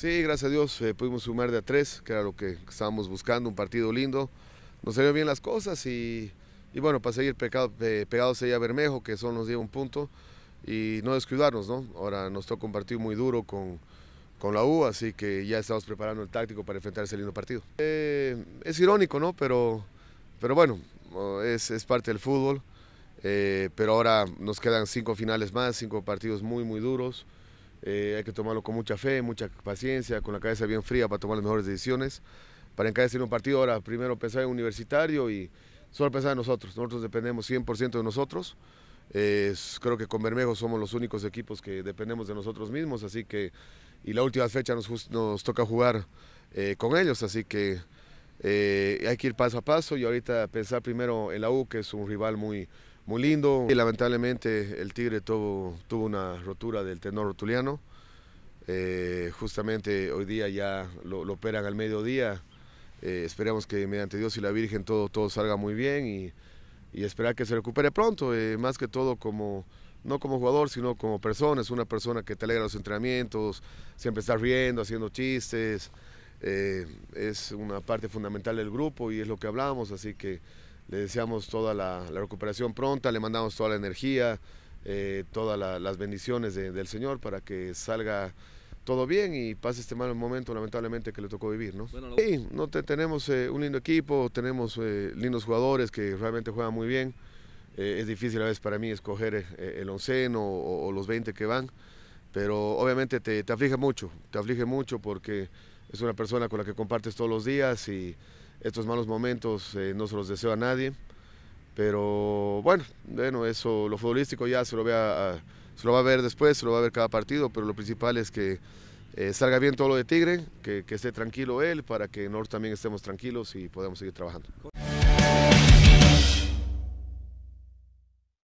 Sí, gracias a Dios eh, pudimos sumar de a tres, que era lo que estábamos buscando, un partido lindo. Nos salieron bien las cosas y, bueno, para seguir eh, pegados allá a Bermejo, que solo nos dio un punto, y no descuidarnos, ¿no? Ahora nos toca un partido muy duro con, la U, así que ya estamos preparando el táctico para enfrentar ese lindo partido. Eh, es irónico, ¿no? Pero, pero bueno, es, es parte del fútbol, pero ahora nos quedan cinco finales más, cinco partidos muy, muy duros. Eh, hay que tomarlo con mucha fe, mucha paciencia, con la cabeza bien fría para tomar las mejores decisiones. Para encadecer un partido ahora, primero pensar en universitario y solo pensar en nosotros. Nosotros dependemos 100% de nosotros. Eh, creo que con Bermejo somos los únicos equipos que dependemos de nosotros mismos, así que y la última fecha nos, toca jugar eh, con ellos, así que hay que ir paso a paso y ahorita pensar primero en la U, que es un rival muy, muy lindo. lamentablemente el Tigre tuvo, tuvo una rotura del tenor rotuliano. Eh, justamente hoy día ya lo, operan al mediodía. Eh, esperamos que mediante Dios y la Virgen todo, todo salga muy bien y, y esperar que se recupere pronto, eh, más que todo como no como jugador, sino como persona, es una persona que te alegra los entrenamientos, siempre está riendo, haciendo chistes, es una parte fundamental del grupo y es lo que hablamos, así que le deseamos toda la, recuperación pronta, le mandamos toda la energía, eh, todas las bendiciones del Señor para que salga todo bien y pase este mal momento lamentablemente que le tocó vivir, ¿no? Sí, no te, tenemos eh, un lindo equipo, tenemos eh, lindos jugadores que realmente juegan muy bien. es difícil a veces para mí escoger el onceno o, los 20 que van, pero obviamente te, te aflige mucho, te aflige mucho porque es una persona con la que compartes todos los días y estos malos momentos eh, no se los deseo a nadie, pero bueno, bueno, eso, lo futbolístico ya se lo, vea, lo va a ver después, se lo va a ver cada partido, pero lo principal es que eh, salga bien todo lo de Tigre, que, esté tranquilo él, para que nosotros también estemos tranquilos y podamos seguir trabajando.